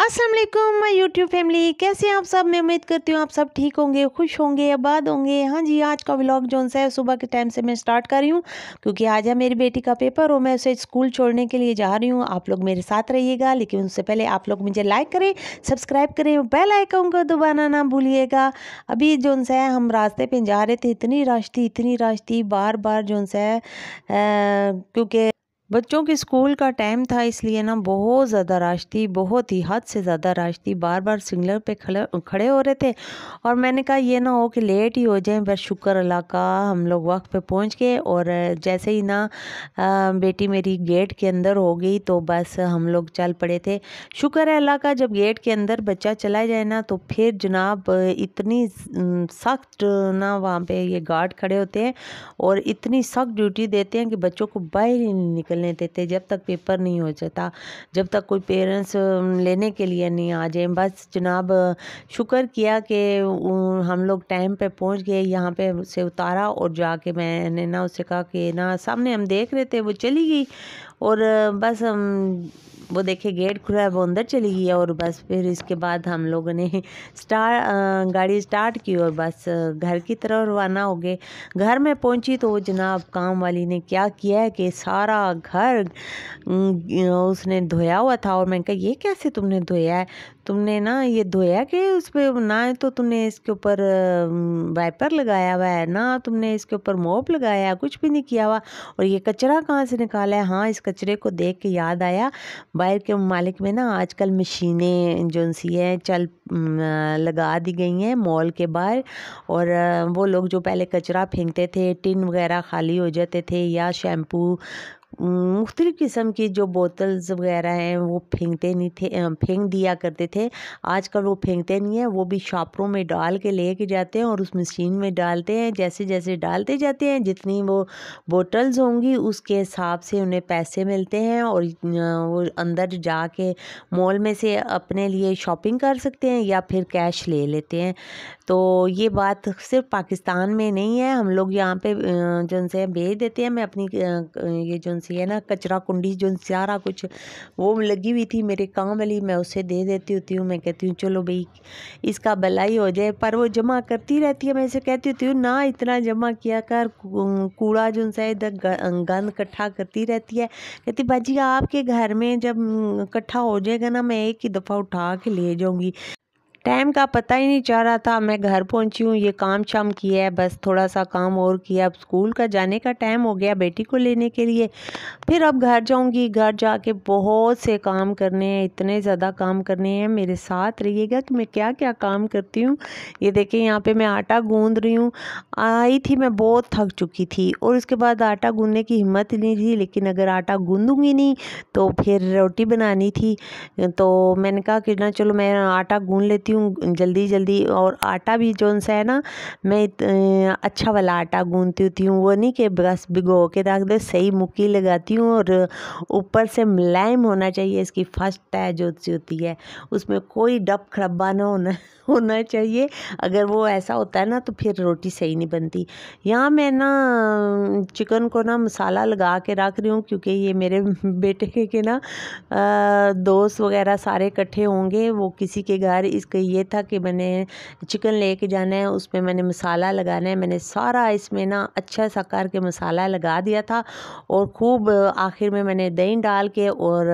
Aslam my YouTube family कैसे आप सब मैं उम्मीद करती हूँ आप सब ठीक होंगे खुश होंगे आबाद होंगे हाँ जी आज का व्लॉग जो है सुबह के टाइम से मैं स्टार्ट कर रही हूँ क्योंकि आज है मेरी बेटी का पेपर और मैं उसे स्कूल छोड़ने के लिए जा रही हूँ आप लोग मेरे साथ रहिएगा लेकिन उससे पहले आप लोग मुझे लाइक करें सब्सक्राइब करें बेल आइकन को दोबारा ना भूलिएगा अभी जो है हम रास्ते पर जा रहे थे इतनी रश थी इतनी रश थी बार बार जो है क्योंकि बच्चों के स्कूल का टाइम था इसलिए ना बहुत ज़्यादा राश थी बहुत ही हद से ज़्यादा राश थी बार बार सिग्नल पे खड़े खड़े हो रहे थे और मैंने कहा ये ना हो कि लेट ही हो जाए पर शुक्र अल्लाह का हम लोग वक्त पे पहुंच गए और जैसे ही ना बेटी मेरी गेट के अंदर हो गई तो बस हम लोग चल पड़े थे शुक्र है अल्लाह का जब गेट के अंदर बच्चा चला जाए ना तो फिर जनाब इतनी सख्त ना वहाँ पर ये गार्ड खड़े होते हैं और इतनी सख्त ड्यूटी देते हैं कि बच्चों को बाहर ही निकल खेलने देते जब तक पेपर नहीं हो जाता जब तक कोई पेरेंट्स लेने के लिए नहीं आ जाए बस जनाब शुक्र किया कि हम लोग टाइम पे पहुंच गए यहाँ पे उसे उतारा और जाके मैंने ना उसे कहा कि ना सामने हम देख रहे थे वो चली गई और बस हम वो देखे गेट खुला है वो अंदर चली गई और बस फिर इसके बाद हम लोगों ने स्टार गाड़ी स्टार्ट की और बस घर की तरफ रवाना हो गए घर में पहुंची तो जनाब काम वाली ने क्या किया है कि सारा घर उसने धोया हुआ था और मैंने कहा ये कैसे तुमने धोया है तुमने ना ये धोया कि उस पर ना तो तुमने इसके ऊपर वाइपर लगाया हुआ है ना तुमने इसके ऊपर मोप लगाया कुछ भी नहीं किया हुआ और ये कचरा कहाँ से निकाला है हाँ इस कचरे को देख के याद आया बाहर के मालिक में ना आजकल मशीनें जो सी हैं चल लगा दी गई हैं मॉल के बाहर और वो लोग जो पहले कचरा फेंकते थे टिन वगैरह खाली हो जाते थे या शैम्पू मुख्तलिफ़ किस्म की जो बोतल्स वगैरह हैं वो फेंकते नहीं थे फेंक दिया करते थे आजकल वो फेंकते नहीं हैं वो भी शॉपरों में डाल के ले के जाते हैं और उस मशीन में डालते हैं जैसे जैसे डालते जाते हैं जितनी वो बोतल्स होंगी उसके हिसाब से उन्हें पैसे मिलते हैं और वो अंदर जा के मॉल में से अपने लिए शॉपिंग कर सकते हैं या फिर कैश ले लेते हैं तो ये बात सिर्फ पाकिस्तान में नहीं है हम लोग यहाँ पर जो भेज देते हैं मैं अपनी ये जो सी है ना कचरा कुंडी जो सारा कुछ वो लगी हुई थी मेरे काम वाली मैं उसे दे देती होती हूँ मैं कहती हूँ चलो भाई इसका भलाई हो जाए पर वो जमा करती रहती है मैं इसे कहती होती हूँ ना इतना जमा किया कर कूड़ा जो सा इधर गंद इकट्ठा करती रहती है कहती भाजी आपके घर में जब इकट्ठा हो जाएगा ना मैं एक ही दफ़ा उठा के ले जाऊँगी टाइम का पता ही नहीं चाह रहा था मैं घर पहुंची हूँ ये काम शाम किया है बस थोड़ा सा काम और किया अब स्कूल का जाने का टाइम हो गया बेटी को लेने के लिए फिर अब घर जाऊँगी घर जाके बहुत से काम करने हैं इतने ज़्यादा काम करने हैं मेरे साथ रहिएगा कि तो मैं क्या क्या काम करती हूँ ये देखें यहाँ पर मैं आटा गूँध रही हूँ आई थी मैं बहुत थक चुकी थी और उसके बाद आटा गूँधने की हिम्मत नहीं थी लेकिन अगर आटा गूँधूँगी नहीं तो फिर रोटी बनानी थी तो मैंने कहा कि ना चलो मैं आटा गूँध लेती हूँ हूँ जल्दी जल्दी और आटा भी जो सा है ना मैं अच्छा वाला आटा गूंथती होती हूँ वो नहीं कि बस भिगो के रख दे सही मुक्की लगाती हूँ और ऊपर से मुलायम होना चाहिए इसकी फर्स्ट तय जो होती है उसमें कोई डब खड़ब्बा ना होना होना चाहिए अगर वो ऐसा होता है ना तो फिर रोटी सही नहीं बनती यहाँ मैं ना चिकन को ना मसाला लगा के रख रही हूँ क्योंकि ये मेरे बेटे के ना दोस्त वगैरह सारे इकट्ठे होंगे वो किसी के घर इसके ये था कि मैंने चिकन लेके जाना है उस पर मैंने मसाला लगाना है मैंने सारा इसमें ना अच्छा सा करके मसाला लगा दिया था और खूब आखिर में मैंने दही डाल के और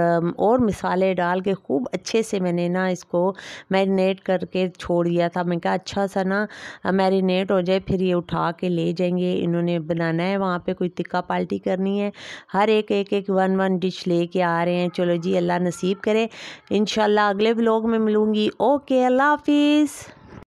और मसाले डाल के खूब अच्छे से मैंने ना इसको मैरिनेट करके छोड़ दिया था मैंने कहा अच्छा सा ना मैरिनेट हो जाए फिर ये उठा के ले जाएंगे इन्होंने बनाना है वहाँ पर कोई तिक्का पाल्टी करनी है हर एक एक एक वन वन डिश लेके आ रहे हैं चलो जी अल्लाह नसीब करे इन अगले ब्लॉग में मिलूँगी ओके Love Hafiz.